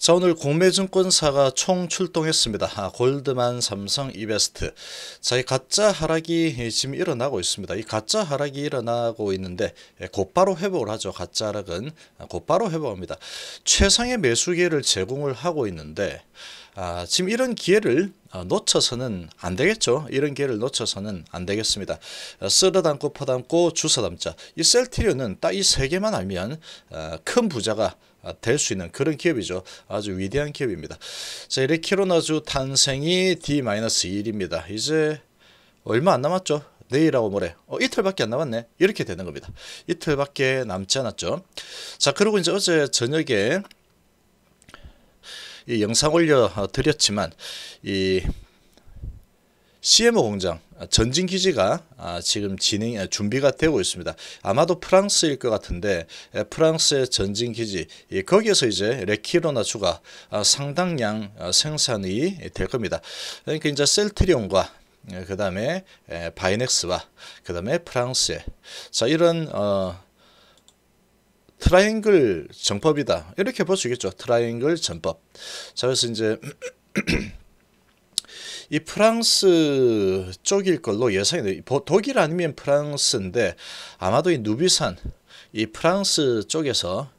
자 오늘 공매증권사가 총 출동했습니다. 아, 골드만, 삼성, 이베스트. 자 이 가짜 하락이 지금 일어나고 있습니다. 이 가짜 하락이 일어나고 있는데 예, 곧바로 회복을 하죠. 가짜 하락은 아, 곧바로 회복합니다. 최상의 매수 기회를 제공을 하고 있는데 아, 지금 이런 기회를 어, 놓쳐서는 안 되겠죠. 이런 기회를 놓쳐서는 안 되겠습니다. 어, 쓰러 담고 퍼담고 주사 담자. 이 셀트리온은 딱이 세 개만 알면 어, 큰 부자가 아, 될수 있는 그런 기업이죠. 아주 위대한 기업입니다. 자, 이렇게 키로나주 탄생이 D-1입니다. 이제 얼마 안 남았죠. 내일하고 모레 어, 이틀밖에 안 남았네 이렇게 되는 겁니다 이틀밖에 남지 않았죠 자 그리고 이제 어제 저녁에 이 영상 올려 드렸지만 이 CMO 공장 아, 전진 기지가 아, 지금 진행 아, 준비가 되고 있습니다. 아마도 프랑스일 것 같은데 예, 프랑스의 전진 기지 거기에서 이제 레키로나주가 상당량 생산이 될 겁니다. 그러니까 이제 셀트리온과 예, 그 다음에 예, 바이넥스와 그 다음에 프랑스의 자 이런 어, 트라이앵글 전법이다 이렇게 볼 수 있겠죠 트라이앵글 전법 자 그래서 이제 이 프랑스 쪽일 걸로 예상이 돼요. 독일 아니면 프랑스인데 아마도 이 누비산 이 프랑스 쪽에서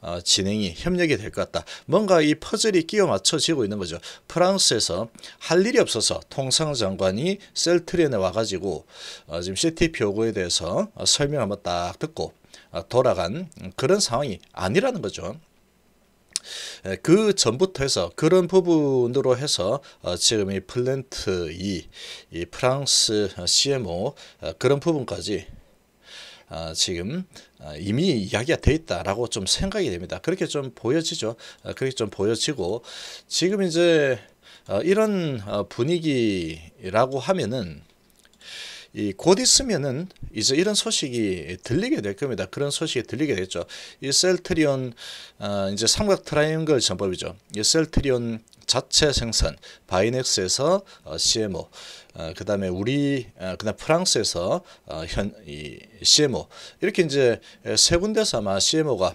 어, 진행이 협력이 될 것 같다. 뭔가 이 퍼즐이 끼워 맞춰지고 있는 거죠. 프랑스에서 할 일이 없어서 통상장관이 셀트리엔에 와가지고 어, 지금 CTP 요에 대해서 어, 설명 한번 딱 듣고 어, 돌아간 그런 상황이 아니라는 거죠. 그 전부터 해서 그런 부분으로 해서 어, 지금 이 플랜트 2, 이 프랑스 CMO 어, 그런 부분까지 어, 지금 이미 이야기가 돼 있다라고 좀 생각이 됩니다. 그렇게 좀 보여지죠. 그렇게 좀 보여지고 지금 이제 이런 분위기라고 하면은 이곧 있으면은 이제 이런 소식이 들리게 될 겁니다. 그런 소식이 들리게 됐죠. 이 셀트리온 어, 이제 삼각 트라이앵글 전법이죠. 이 셀트리온 자체 생산 바이넥스에서 어, CMO 어, 그다음에 우리 어, 그다음 프랑스에서 어, 현이 CMO 이렇게 이제 세 군데서 아마 CMO가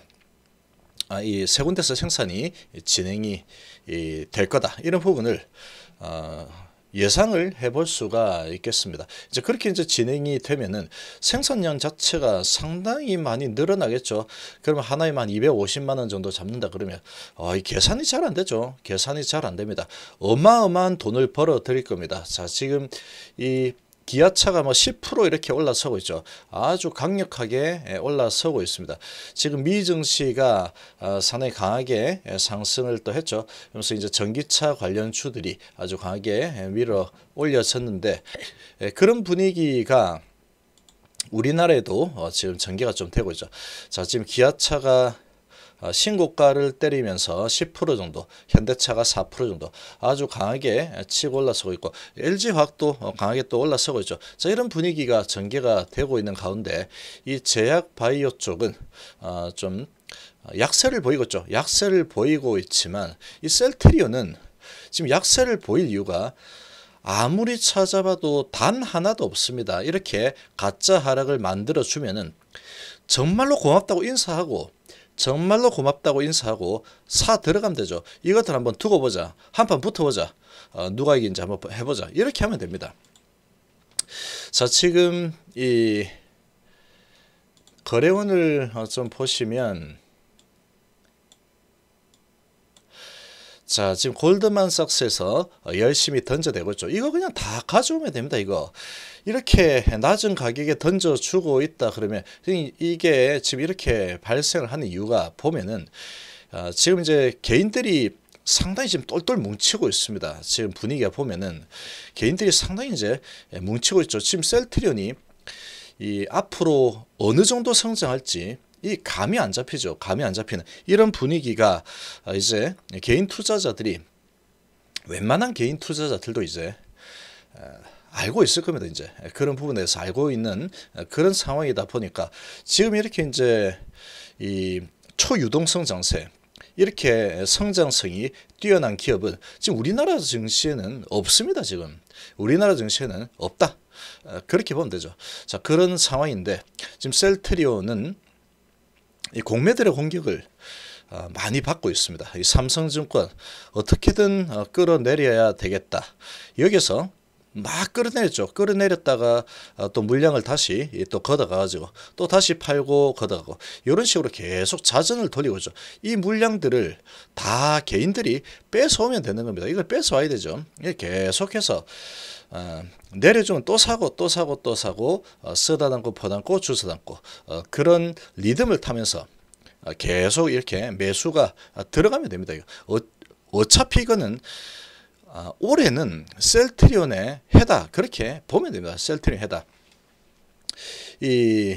아, 이세 군데서 생산이 진행이 이, 될 거다 이런 부분을 어, 예상을 해볼 수가 있겠습니다. 이제 그렇게 이제 진행이 되면은 생산량 자체가 상당히 많이 늘어나겠죠. 그러면 하나에 만 250만 원 정도 잡는다 그러면 어, 이 계산이 잘 안 되죠. 계산이 잘 안 됩니다. 어마어마한 돈을 벌어들일 겁니다. 자 지금 이 기아차가 뭐 10% 이렇게 올라서고 있죠. 아주 강력하게 예, 올라서고 있습니다. 지금 미증시가 어, 상당히 강하게 예, 상승을 또 했죠. 그래서 이제 전기차 관련 주들이 아주 강하게 예, 밀어 올렸었는데 그런 분위기가 우리나라에도 어, 지금 전개가 좀 되고 있죠. 자, 지금 기아차가 어, 신고가를 때리면서 10% 정도, 현대차가 4% 정도 아주 강하게 치고 올라서고 있고 LG화학도 어, 강하게 또 올라서고 있죠. 자 이런 분위기가 전개가 되고 있는 가운데 이 제약 바이오 쪽은 어, 좀 약세를 보이고 있죠. 약세를 보이고 있지만 이 셀트리온은 지금 약세를 보일 이유가 아무리 찾아봐도 단 하나도 없습니다. 이렇게 가짜 하락을 만들어주면 정말로 고맙다고 인사하고 정말로 고맙다고 인사하고 사 들어가면 되죠. 이것들 한번 두고 보자. 한판 붙어보자. 어, 누가 이긴지 한번 해보자. 이렇게 하면 됩니다. 자 지금 이 거래원을 어, 좀 보시면 자, 지금 골드만삭스에서 열심히 던져내고 있죠. 이거 그냥 다 가져오면 됩니다. 이거. 이렇게 낮은 가격에 던져주고 있다 그러면 이게 지금 이렇게 발생을 하는 이유가 보면은 아, 지금 이제 개인들이 상당히 지금 똘똘 뭉치고 있습니다. 지금 분위기가 보면은 개인들이 상당히 이제 뭉치고 있죠. 지금 셀트리온이 이 앞으로 어느 정도 성장할지 이 감이 안 잡히죠. 감이 안 잡히는 이런 분위기가 아, 이제 개인 투자자들이 웬만한 개인 투자자들도 이제 아, 알고 있을 겁니다. 이제 그런 부분에서 알고 있는 아, 그런 상황이다 보니까 지금 이렇게 이제 이 초유동성 장세 이렇게 성장성이 뛰어난 기업은 지금 우리나라 증시에는 없습니다. 지금 우리나라 증시에는 없다. 그렇게 보면 되죠. 자 그런 상황인데 지금 셀트리온은 이 공매들의 공격을 어, 많이 받고 있습니다. 이 삼성증권 어떻게든 어, 끌어내려야 되겠다. 여기서 막 끌어내렸죠. 끌어내렸다가 어, 또 물량을 다시 또걷어가지고또 다시 팔고 걷어가고 이런 식으로 계속 자전을 돌리고 있죠. 이 물량들을 다 개인들이 뺏어오면 되는 겁니다. 이걸 뺏어와야 되죠. 예, 계속해서 어, 내려주면 또 사고 또 사고 또 사고 어, 쓰다담고 퍼담고 주워담고 그런 리듬을 타면서 계속 이렇게 매수가 들어가면 됩니다. 어, 어차피 이거는 아, 올해는 셀트리온의 해다 그렇게 보면 됩니다. 셀트리온 해다. 이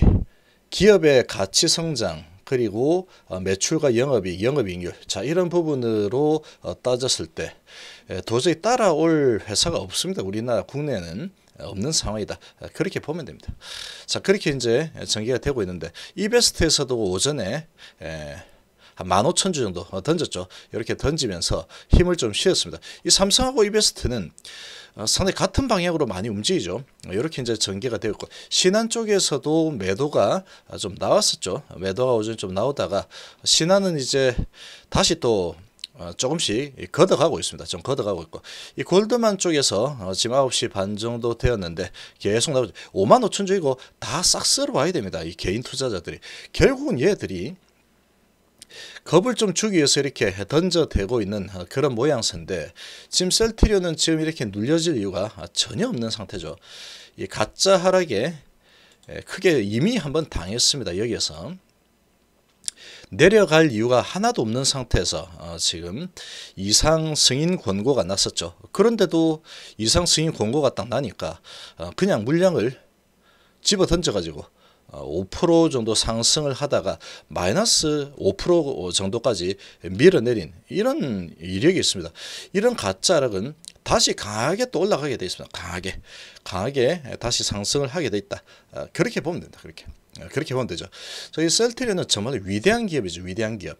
기업의 가치 성장 그리고 어, 매출과 영업이 영업이익률 자 이런 부분으로 어, 따졌을 때 도저히 따라올 회사가 없습니다. 우리나라 국내는 어, 없는 상황이다. 그렇게 보면 됩니다. 자 그렇게 이제 전개가 되고 있는데 이베스트에서도 오전에 에, 한 15,000주 정도 던졌죠. 이렇게 던지면서 힘을 좀 쉬었습니다. 이 삼성하고 이베스트는 어, 상당히 같은 방향으로 많이 움직이죠. 이렇게 이제 전개가 되었고 신한 쪽에서도 매도가 좀 나왔었죠. 매도가 오전 좀 나오다가 신한은 이제 다시 또 어, 조금씩 걷어가고 있습니다. 좀 걷어가고 있고 이 골드만 쪽에서 어, 지금 9시 반 정도 되었는데 계속 나오죠. 5만 5천 주이고 다싹 쓸어 와야 됩니다. 이 개인 투자자들이 결국은 얘들이 겁을 좀 주기 위해서 이렇게 던져대고 있는 어, 그런 모양새인데 지금 셀트리온은 지금 이렇게 눌려질 이유가 전혀 없는 상태죠. 이 가짜 하락에 크게 이미 한번 당했습니다. 여기에서 내려갈 이유가 하나도 없는 상태에서 어, 지금 이상 승인 권고가 났었죠. 그런데도 이상 승인 권고가 딱 나니까 어, 그냥 물량을 집어 던져가지고 5% 어, 정도 상승을 하다가 마이너스 5% 정도까지 밀어내린 이런 이력이 있습니다. 이런 가짜락은 다시 강하게 또 올라가게 되 있습니다. 강하게 강하게 다시 상승을 하게 되 있다. 어, 그렇게 보면 된다. 그렇게 어, 그렇게 보면 되죠. 저희 셀트리는 정말 위대한 기업이죠. 위대한 기업.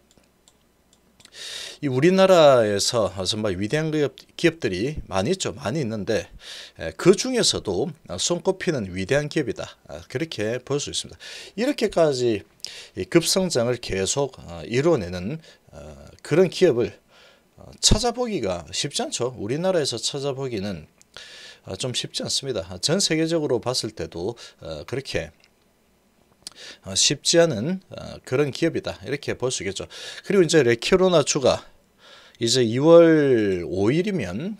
이 우리나라에서 정말 위대한 기업들이 많이 있죠. 많이 있는데 그 중에서도 손꼽히는 위대한 기업이다. 아, 그렇게 볼 수 있습니다. 이렇게까지 급성장을 계속 어, 이뤄내는 어, 그런 기업을 어, 찾아보기가 쉽지 않죠. 우리나라에서 찾아보기는 좀 쉽지 않습니다. 전 세계적으로 봤을 때도 그렇게 어, 쉽지 않은 어, 그런 기업이다 이렇게 볼 수 있겠죠 그리고 이제 레키로나 추가 이제 2월 5일이면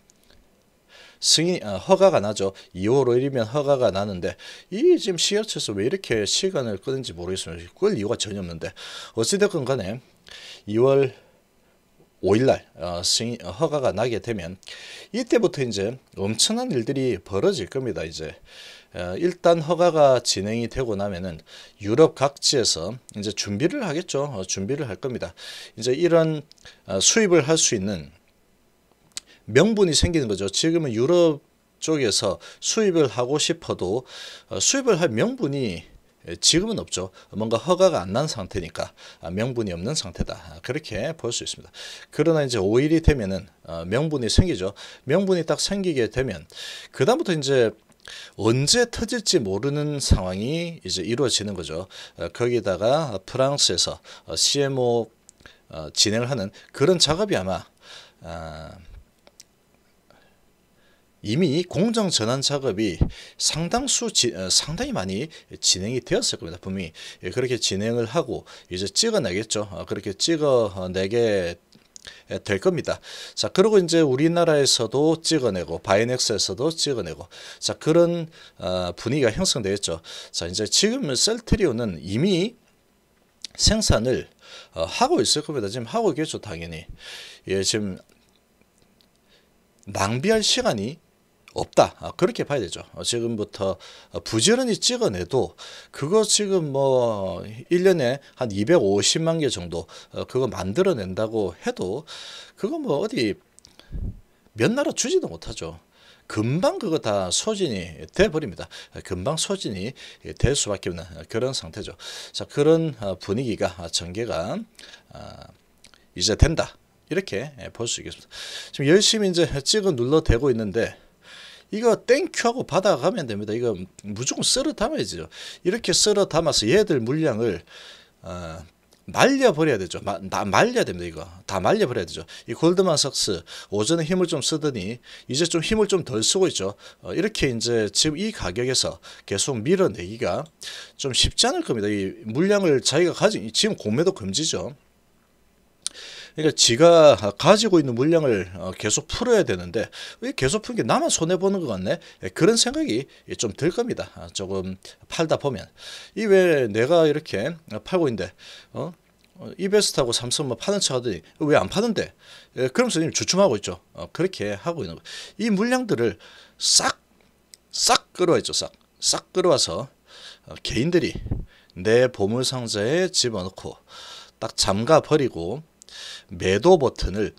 승인 어, 허가가 나죠. 2월 5일이면 허가가 나는데 이 지금 시어처에서 왜 이렇게 시간을 끄는지 모르겠습니다. 끌 이유가 전혀 없는데 어찌됐건 간에 2월 5일날 어, 승인, 허가가 나게 되면 이때부터 이제 엄청난 일들이 벌어질 겁니다. 이제 어, 일단 허가가 진행이 되고 나면은 유럽 각지에서 이제 준비를 하겠죠. 어, 준비를 할 겁니다. 이제 이런 어, 수입을 할 수 있는 명분이 생기는 거죠. 지금은 유럽 쪽에서 수입을 하고 싶어도 수입을 할 명분이 지금은 없죠. 뭔가 허가가 안 난 상태니까 아, 명분이 없는 상태다. 아, 그렇게 볼 수 있습니다. 그러나 이제 5일이 되면은 명분이 생기죠. 명분이 딱 생기게 되면 그다음부터 이제 언제 터질지 모르는 상황이 이제 이루어지는 거죠. 어, 거기다가 프랑스에서 어, CMO 어, 진행을 하는 그런 작업이 아마 아, 이미 공정 전환 작업이 상당수 상당히 많이 진행이 되었을 겁니다. 분명히 예, 그렇게 진행을 하고 이제 찍어내겠죠. 그렇게 찍어내게 예, 될 겁니다. 자, 그리고 이제 우리나라에서도 찍어내고 바이넥스에서도 찍어내고 자, 그런 어, 분위기가 형성되었죠. 자, 이제 지금 셀트리온은 이미 생산을 어, 하고 있을 겁니다. 지금 하고 계죠, 당연히. 예, 지금 낭비할 시간이 없다. 아, 그렇게 봐야 되죠. 어, 지금부터 부지런히 찍어내도 그거 지금 뭐 1년에 한 250만 개 정도 어, 그거 만들어낸다고 해도 그거 뭐 어디 몇 나라 주지도 못하죠. 금방 그거 다 소진이 돼버립니다. 금방 소진이 될 수밖에 없는 그런 상태죠. 자 그런 어, 분위기가 아, 전개가 아, 이제 된다. 이렇게 볼 수 있겠습니다. 지금 열심히 이제 찍어 눌러 대고 있는데 이거 땡큐하고 받아가면 됩니다. 이거 무조건 쓸어 담아야죠. 이렇게 쓸어 담아서 얘들 물량을 어, 말려버려야 되죠. 마, 말려야 됩니다. 이거 다 말려버려야 되죠. 이 골드만삭스 오전에 힘을 좀 쓰더니 이제 좀 힘을 좀 덜 쓰고 있죠. 어, 이렇게 이제 지금 이 가격에서 계속 밀어내기가 좀 쉽지 않을 겁니다. 이 물량을 자기가 가진 지금 공매도 금지죠. 그러니까 지가 가지고 있는 물량을 어, 계속 풀어야 되는데 왜 계속 푸는 게 나만 손해 보는 것 같네 예, 그런 생각이 좀 들 겁니다. 아, 조금 팔다 보면 이 왜 내가 이렇게 어, 팔고 있는데 어? 어 이베스트하고 삼성뭐 파는 척 하더니 왜 안 파는데? 예, 그럼면서 지금 주춤하고 있죠. 그렇게 하고 있는 거이 물량들을 싹, 싹 끌어와있죠. 싹. 싹 끌어와서 개인들이 내 보물상자에 집어넣고 딱 잠가 버리고 매도 버튼을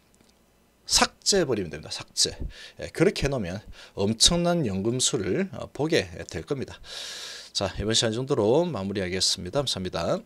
삭제해버리면 됩니다. 삭제. 예, 그렇게 해놓으면 엄청난 연금수를 어, 보게 될 겁니다. 자 이번 시간 정도로 마무리하겠습니다. 감사합니다.